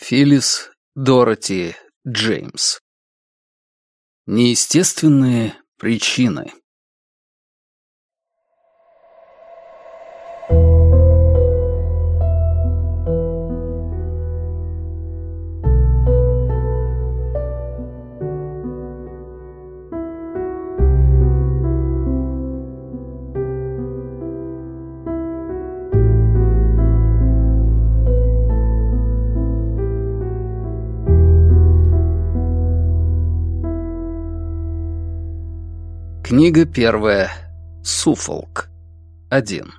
Филлис Дороти Джеймс Неестественные причины Книга первая. Суфолк. Один.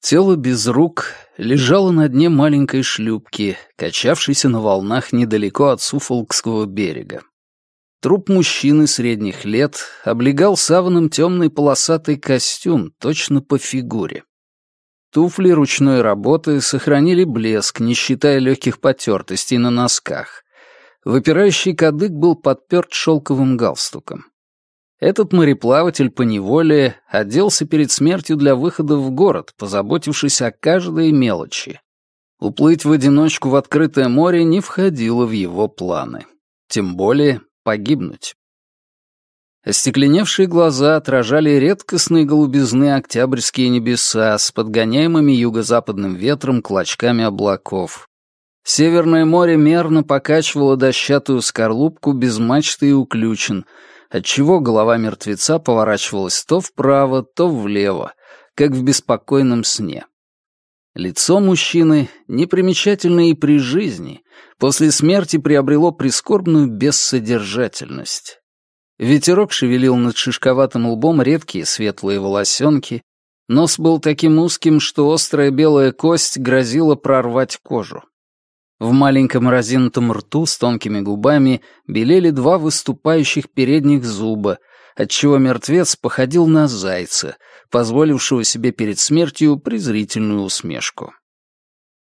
Тело без рук лежало на дне маленькой шлюпки, качавшейся на волнах недалеко от Суфолкского берега. Труп мужчины средних лет облегал саваном темный полосатый костюм точно по фигуре. Туфли ручной работы сохранили блеск, не считая легких потертостей на носках. Выпирающий кадык был подперт шелковым галстуком. Этот мореплаватель по неволе оделся перед смертью для выхода в город, позаботившись о каждой мелочи. Уплыть в одиночку в открытое море не входило в его планы. Тем более погибнуть. Остекленевшие глаза отражали редкостные голубизны октябрьские небеса с подгоняемыми юго-западным ветром клочками облаков. Северное море мерно покачивало дощатую скорлупку без мачты и уключен, отчего голова мертвеца поворачивалась то вправо, то влево, как в беспокойном сне. Лицо мужчины, непримечательное и при жизни, после смерти приобрело прискорбную бессодержательность. Ветерок шевелил над шишковатым лбом редкие светлые волосенки, нос был таким узким, что острая белая кость грозила прорвать кожу. В маленьком разинутом рту с тонкими губами белели два выступающих передних зуба, отчего мертвец походил на зайца, позволившего себе перед смертью презрительную усмешку.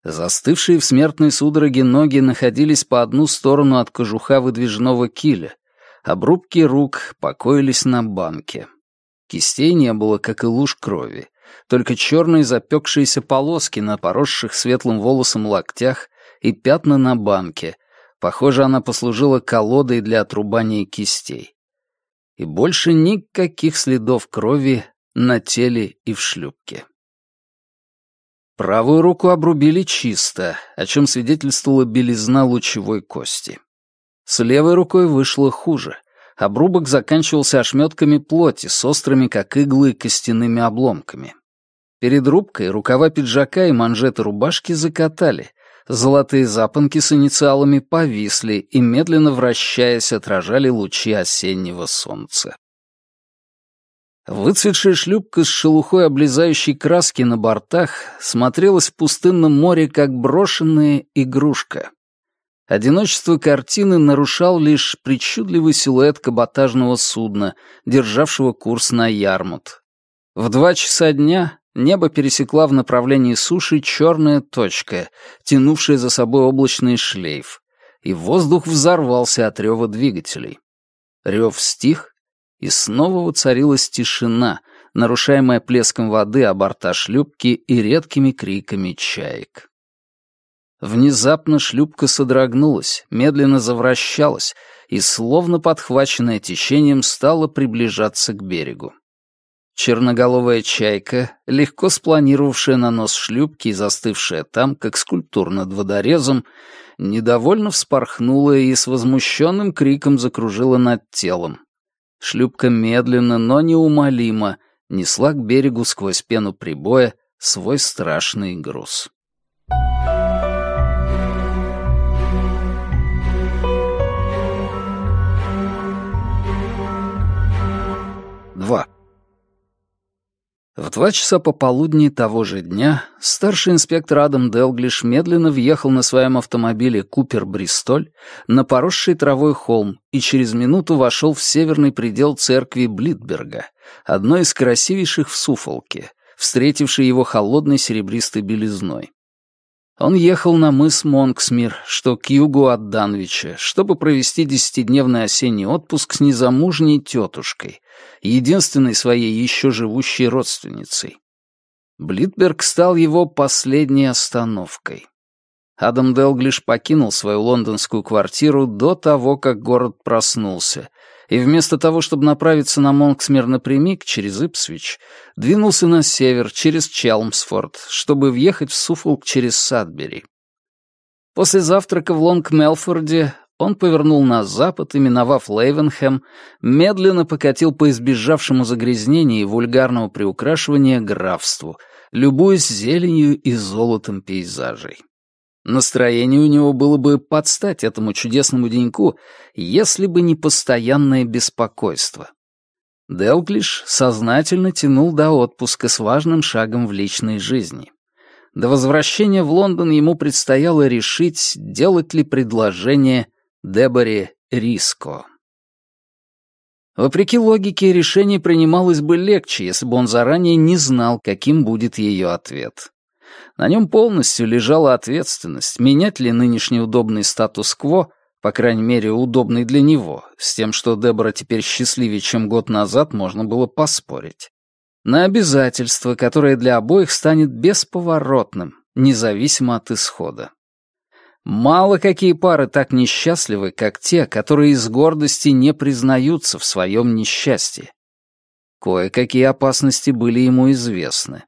Застывшие в смертной судороге ноги находились по одну сторону от кожуха выдвижного киля, обрубки рук покоились на банке. Кистей не было, как и луж крови, только черные запекшиеся полоски на поросших светлым волосом локтях и пятна на банке. Похоже, она послужила колодой для отрубания кистей. И больше никаких следов крови на теле и в шлюпке. Правую руку обрубили чисто, о чем свидетельствовала белизна лучевой кости. С левой рукой вышло хуже. Обрубок заканчивался ошметками плоти с острыми, как иглы, костяными обломками. Перед рубкой рукава пиджака и манжеты рубашки закатали, Золотые запонки с инициалами повисли и, медленно вращаясь, отражали лучи осеннего солнца. Выцветшая шлюпка с шелухой облезающей краски на бортах смотрелась в пустынном море, как брошенная игрушка. Одиночество картины нарушал лишь причудливый силуэт каботажного судна, державшего курс на Ярмут. В два часа дня Небо пересекла в направлении суши черная точка, тянувшая за собой облачный шлейф, и воздух взорвался от рева двигателей. Рев стих, и снова воцарилась тишина, нарушаемая плеском воды о борта шлюпки и редкими криками чаек. Внезапно шлюпка содрогнулась, медленно завращалась и, словно подхваченная течением, стала приближаться к берегу. Черноголовая чайка, легко спланировавшая на нос шлюпки и застывшая там, как скульптура над водорезом, недовольно вспорхнула и с возмущенным криком закружила над телом. Шлюпка медленно, но неумолимо несла к берегу сквозь пену прибоя свой страшный груз. В два часа пополудни того же дня старший инспектор Адам Делглиш медленно въехал на своем автомобиле «Купер Бристоль» на поросший травой холм и через минуту вошел в северный предел церкви Блитберга, одной из красивейших в Суфолке, встретившей его холодной серебристой белизной. Он ехал на мыс Монксмир, что к югу от Данвича, чтобы провести десятидневный осенний отпуск с незамужней тетушкой, единственной своей еще живущей родственницей. Блитберг стал его последней остановкой. Адам Делглиш покинул свою лондонскую квартиру до того, как город проснулся, и вместо того, чтобы направиться на Монксмир напрямик через Ипсвич, двинулся на север через Челмсфорд, чтобы въехать в Суфолк через Садбери. После завтрака в Лонг-Мелфорде он повернул на запад и, миновав Лейвенхэм, медленно покатил по избежавшему загрязнения и вульгарного приукрашивания графству, любуясь зеленью и золотом пейзажей. Настроение у него было бы подстать этому чудесному деньку, если бы не постоянное беспокойство. Делглиш сознательно тянул до отпуска с важным шагом в личной жизни. До возвращения в Лондон ему предстояло решить, делать ли предложение Деборе Риско. Вопреки логике, решение принималось бы легче, если бы он заранее не знал, каким будет ее ответ. На нем полностью лежала ответственность, менять ли нынешний удобный статус-кво, по крайней мере, удобный для него, с тем, что Дебора теперь счастливее, чем год назад, можно было поспорить. На обязательство, которое для обоих станет бесповоротным, независимо от исхода. Мало какие пары так несчастливы, как те, которые из гордости не признаются в своем несчастье. Кое-какие опасности были ему известны.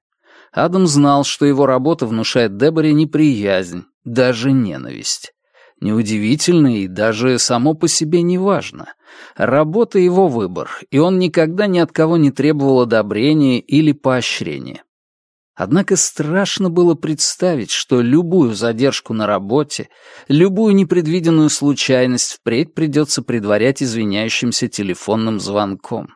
Адам знал, что его работа внушает Деборе неприязнь, даже ненависть. Неудивительно и даже само по себе неважно. Работа — его выбор, и он никогда ни от кого не требовал одобрения или поощрения. Однако страшно было представить, что любую задержку на работе, любую непредвиденную случайность впредь придется предварять извиняющимся телефонным звонком.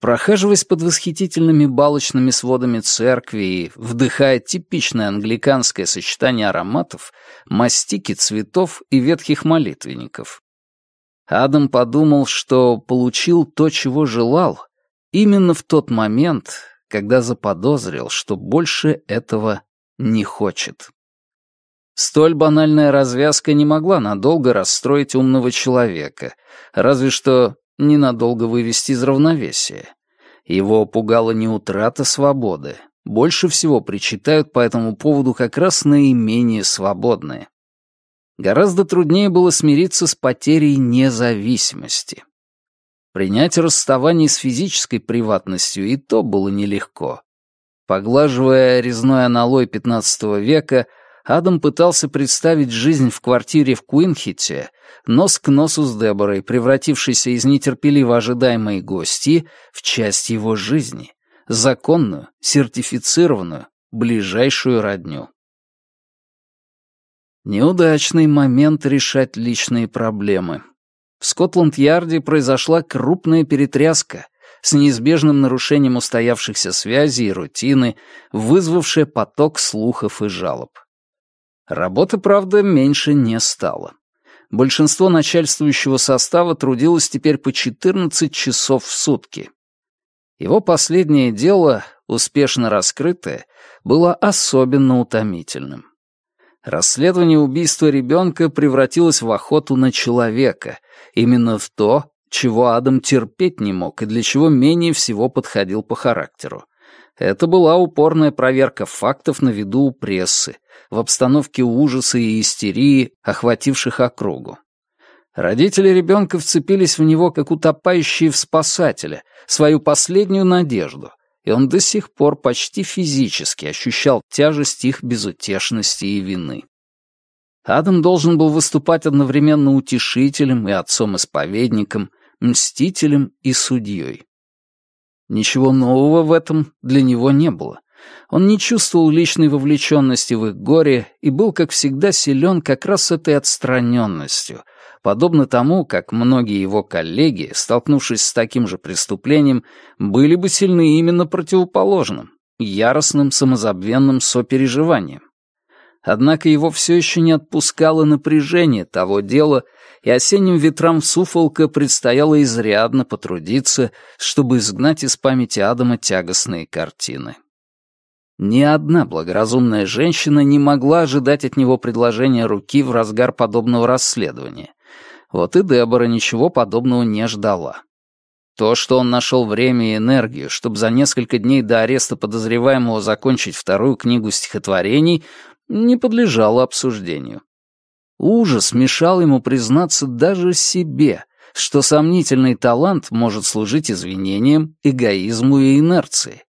Прохаживаясь под восхитительными балочными сводами церкви и вдыхая типичное англиканское сочетание ароматов, мастики, цветов и ветхих молитвенников, Адам подумал, что получил то, чего желал, именно в тот момент, когда заподозрил, что больше этого не хочет. Столь банальная развязка не могла надолго расстроить умного человека, разве что ненадолго вывести из равновесия. Его пугала не утрата свободы. Больше всего причитают по этому поводу как раз наименее свободные. Гораздо труднее было смириться с потерей независимости. Принять расставание с физической приватностью и то было нелегко. Поглаживая резной аналой XV века, Адам пытался представить жизнь в квартире в Куинхите, нос к носу с Деборой, превратившейся из нетерпеливо ожидаемой гости в часть его жизни, законную, сертифицированную, ближайшую родню. Неудачный момент решать личные проблемы в Скотланд-Ярде произошла крупная перетряска с неизбежным нарушением устоявшихся связей и рутины, вызвавшая поток слухов и жалоб. Работы, правда, меньше не стало. Большинство начальствующего состава трудилось теперь по 14 часов в сутки. Его последнее дело, успешно раскрытое, было особенно утомительным. Расследование убийства ребенка превратилось в охоту на человека, именно в то, чего Адам терпеть не мог и для чего менее всего подходил по характеру. Это была упорная проверка фактов на виду у прессы, в обстановке ужаса и истерии, охвативших округу. Родители ребенка вцепились в него, как утопающие в спасателя, свою последнюю надежду — и он до сих пор почти физически ощущал тяжесть их безутешности и вины. Адам должен был выступать одновременно утешителем и отцом-исповедником, мстителем и судьей. Ничего нового в этом для него не было. Он не чувствовал личной вовлеченности в их горе и был, как всегда, силен как раз этой отстраненностью, подобно тому, как многие его коллеги, столкнувшись с таким же преступлением, были бы сильны именно противоположным, яростным самозабвенным сопереживанием. Однако его все еще не отпускало напряжение того дела, и осенним ветрам Суфолка предстояло изрядно потрудиться, чтобы изгнать из памяти Адама тягостные картины. Ни одна благоразумная женщина не могла ожидать от него предложения руки в разгар подобного расследования, вот и Дебора ничего подобного не ждала. То, что он нашел время и энергию, чтобы за несколько дней до ареста подозреваемого закончить вторую книгу стихотворений, не подлежало обсуждению. Ужас мешал ему признаться даже себе, что сомнительный талант может служить извинением, эгоизму и инерции.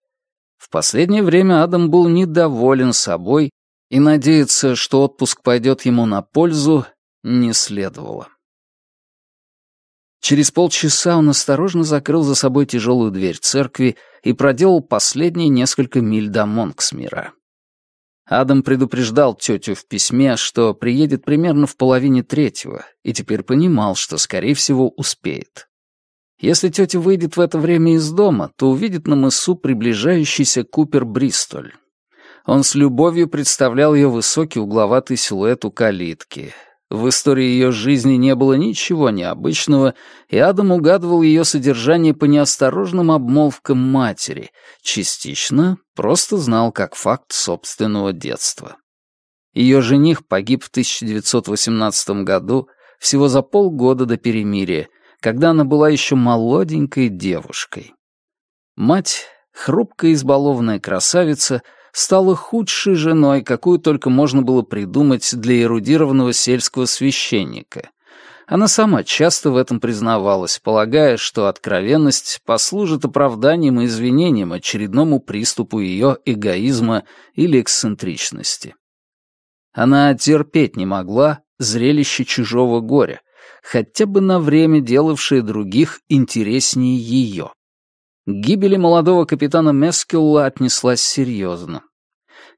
В последнее время Адам был недоволен собой и надеяться, что отпуск пойдет ему на пользу, не следовало. Через полчаса он осторожно закрыл за собой тяжелую дверь церкви и проделал последние несколько миль до Монксмира. Адам предупреждал тетю в письме, что приедет примерно в половине третьего, и теперь понимал, что, скорее всего, успеет. Если тетя выйдет в это время из дома, то увидит на мысу приближающийся Купер Бристоль. Он с любовью представлял ее высокий угловатый силуэт у калитки, в истории ее жизни не было ничего необычного, и Адам угадывал ее содержание по неосторожным обмолвкам матери, частично просто знал как факт собственного детства. Ее жених погиб в 1918 году, всего за полгода до перемирия, когда она была еще молоденькой девушкой. Мать, хрупкая избалованная красавица — стала худшей женой, какую только можно было придумать для эрудированного сельского священника. Она сама часто в этом признавалась, полагая, что откровенность послужит оправданием и извинением очередному приступу ее эгоизма или эксцентричности. Она терпеть не могла зрелище чужого горя, хотя бы на время делавшее других интереснее ее. К гибели молодого капитана Мескелла отнеслась серьезно.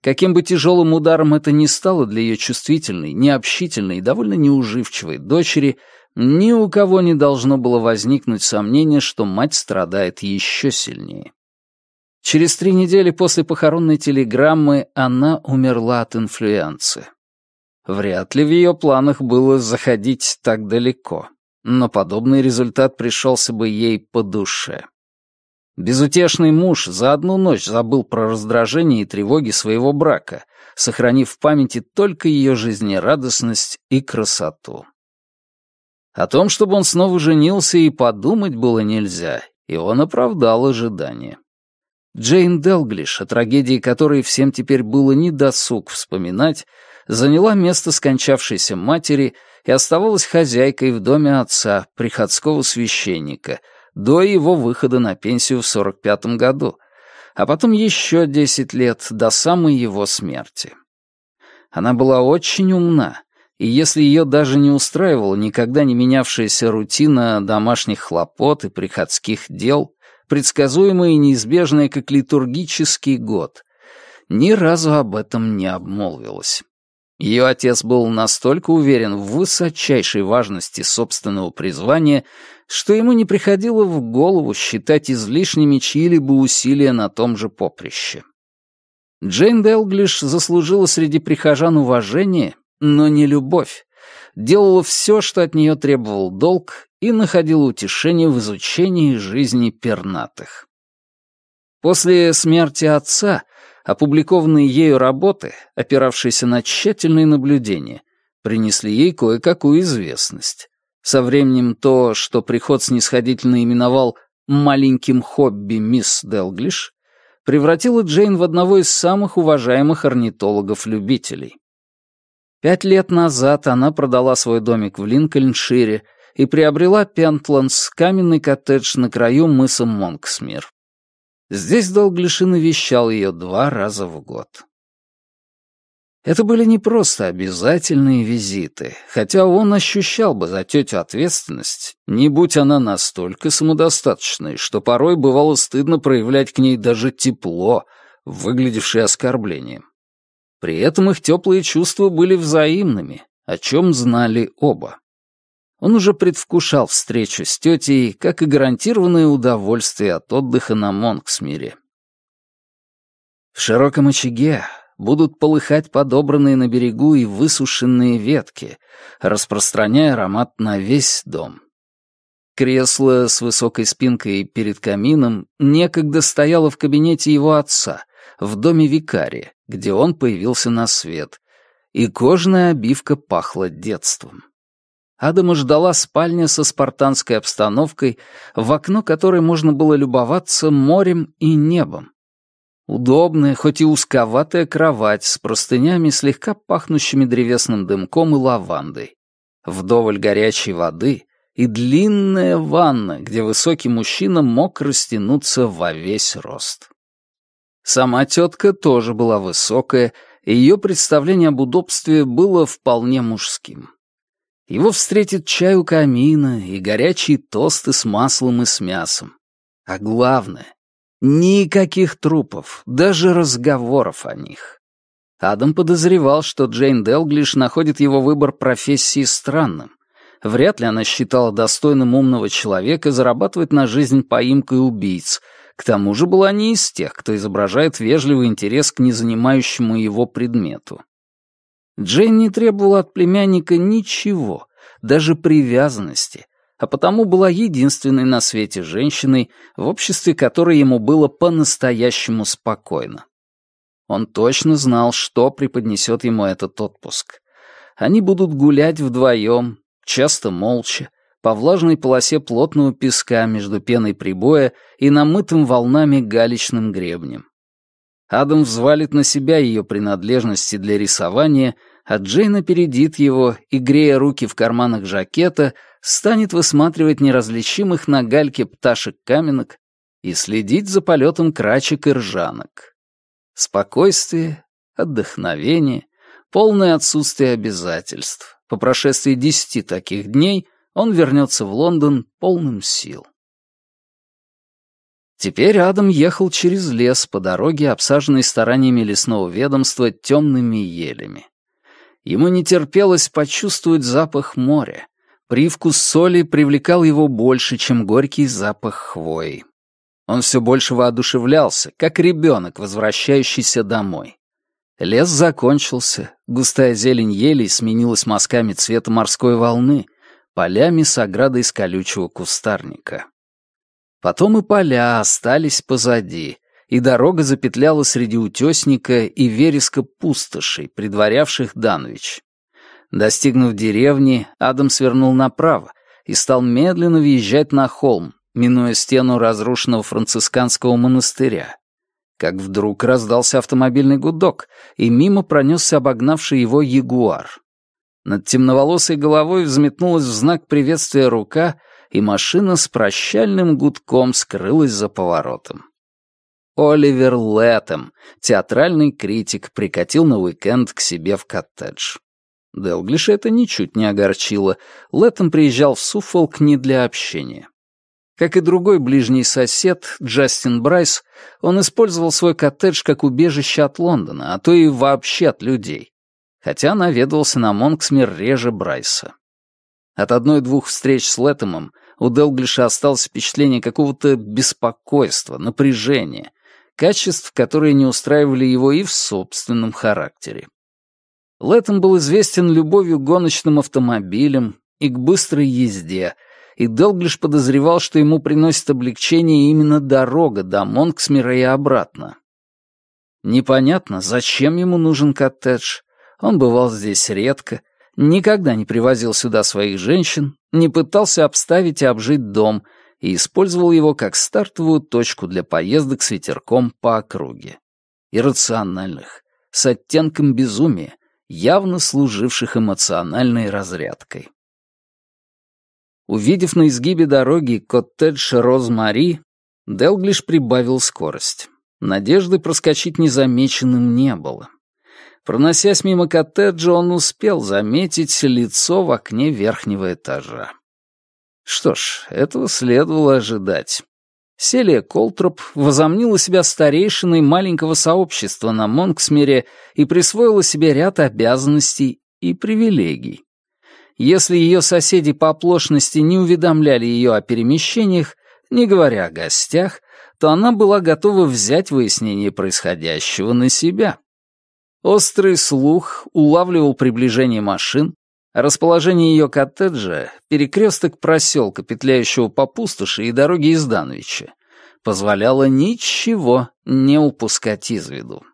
Каким бы тяжелым ударом это ни стало для ее чувствительной, необщительной и довольно неуживчивой дочери, ни у кого не должно было возникнуть сомнения, что мать страдает еще сильнее. Через три недели после похоронной телеграммы она умерла от инфлюенции. Вряд ли в ее планах было заходить так далеко, но подобный результат пришелся бы ей по душе. Безутешный муж за одну ночь забыл про раздражение и тревоги своего брака, сохранив в памяти только ее жизнерадостность и красоту. О том, чтобы он снова женился, и подумать было нельзя, и он оправдал ожидания. Джейн Делглиш, о трагедии которой всем теперь было не досуг вспоминать, заняла место скончавшейся матери и оставалась хозяйкой в доме отца, приходского священника — до его выхода на пенсию в 1945 году, а потом еще 10 лет до самой его смерти. Она была очень умна, и если ее даже не устраивала никогда не менявшаяся рутина домашних хлопот и приходских дел, предсказуемая и неизбежная как литургический год, ни разу об этом не обмолвилась. Ее отец был настолько уверен в высочайшей важности собственного призвания, что ему не приходило в голову считать излишними чьи-либо усилия на том же поприще. Джейн Делглиш заслужила среди прихожан уважение, но не любовь, делала все, что от нее требовал долг, и находила утешение в изучении жизни пернатых. После смерти отца Опубликованные ею работы, опиравшиеся на тщательные наблюдения, принесли ей кое-какую известность. Со временем то, что приход снисходительно именовал «маленьким хобби мисс Делглиш», превратило Джейн в одного из самых уважаемых орнитологов-любителей. Пять лет назад она продала свой домик в Линкольншире и приобрела Пентландс, каменный коттедж на краю мыса Монксмир. Здесь Долглиши навещал ее два раза в год. Это были не просто обязательные визиты, хотя он ощущал бы за тетю ответственность, не будь она настолько самодостаточной, что порой бывало стыдно проявлять к ней даже тепло, выглядевшее оскорблением. При этом их теплые чувства были взаимными, о чем знали оба. Он уже предвкушал встречу с тетей, как и гарантированное удовольствие от отдыха на Монксмире. В широком очаге будут полыхать подобранные на берегу и высушенные ветки, распространяя аромат на весь дом. Кресло с высокой спинкой перед камином некогда стояло в кабинете его отца, в доме викария, где он появился на свет, и кожаная обивка пахла детством. Адама ждала спальня со спартанской обстановкой, в окно которой можно было любоваться морем и небом. Удобная, хоть и узковатая кровать с простынями, слегка пахнущими древесным дымком и лавандой. Вдоволь горячей воды и длинная ванна, где высокий мужчина мог растянуться во весь рост. Сама тетка тоже была высокая, и ее представление об удобстве было вполне мужским. Его встретит чай у камина и горячие тосты с маслом и с мясом. А главное, никаких трупов, даже разговоров о них. Адам подозревал, что Джейн Делглиш находит его выбор профессии странным. Вряд ли она считала достойным умного человека зарабатывать на жизнь поимкой убийц. К тому же была не из тех, кто изображает вежливый интерес к незанимающему его предмету. Джейн не требовала от племянника ничего, даже привязанности, а потому была единственной на свете женщиной, в обществе которой ему было по-настоящему спокойно. Он точно знал, что преподнесет ему этот отпуск. Они будут гулять вдвоем, часто молча, по влажной полосе плотного песка между пеной прибоя и намытым волнами галечным гребнем. Адам взвалит на себя ее принадлежности для рисования, а Джейн опередит его и, грея руки в карманах жакета, станет высматривать неразличимых на гальке пташек-каменок и следить за полетом крачек и ржанок. Спокойствие, отдохновение, полное отсутствие обязательств. По прошествии десяти таких дней он вернется в Лондон полным сил. Теперь Адам ехал через лес по дороге, обсаженной стараниями лесного ведомства темными елями. Ему не терпелось почувствовать запах моря. Привкус соли привлекал его больше, чем горький запах хвои. Он все больше воодушевлялся, как ребенок, возвращающийся домой. Лес закончился, густая зелень елей сменилась мазками цвета морской волны, полями с оградой из колючего кустарника. Потом и поля остались позади, и дорога запетляла среди утесника и вереска пустошей, предварявших Данвич. Достигнув деревни, Адам свернул направо и стал медленно въезжать на холм, минуя стену разрушенного францисканского монастыря. Как вдруг раздался автомобильный гудок, и мимо пронесся обогнавший его ягуар. Над темноволосой головой взметнулась в знак приветствия рука — и машина с прощальным гудком скрылась за поворотом. Оливер Лэттем, театральный критик, прикатил на уикенд к себе в коттедж. Делглиша это ничуть не огорчило. Лэттем приезжал в Суффолк не для общения. Как и другой ближний сосед, Джастин Брайс, он использовал свой коттедж как убежище от Лондона, а то и вообще от людей. Хотя наведывался на Монксмир реже Брайса. От одной-двух встреч с Лэттемом у Делглиша осталось впечатление какого-то беспокойства, напряжения, качеств, которые не устраивали его и в собственном характере. Лэттон был известен любовью к гоночным автомобилям и к быстрой езде, и Делглиш подозревал, что ему приносит облегчение именно дорога до Монксмира и обратно. Непонятно, зачем ему нужен коттедж. Он бывал здесь редко — никогда не привозил сюда своих женщин, не пытался обставить и обжить дом и использовал его как стартовую точку для поездок с ветерком по округе. Иррациональных, с оттенком безумия, явно служивших эмоциональной разрядкой. Увидев на изгибе дороги коттедж Розмари, Делглиш прибавил скорость. Надежды проскочить незамеченным не было. Проносясь мимо коттеджа, он успел заметить лицо в окне верхнего этажа. Что ж, этого следовало ожидать. Селия Колтроп возомнила себя старейшиной маленького сообщества на Монксмере и присвоила себе ряд обязанностей и привилегий. Если ее соседи по оплошности не уведомляли ее о перемещениях, не говоря о гостях, то она была готова взять выяснение происходящего на себя. Острый слух улавливал приближение машин, расположение ее коттеджа, перекресток проселка, петляющего по пустоши и дороги из Данвича, позволяло ничего не упускать из виду.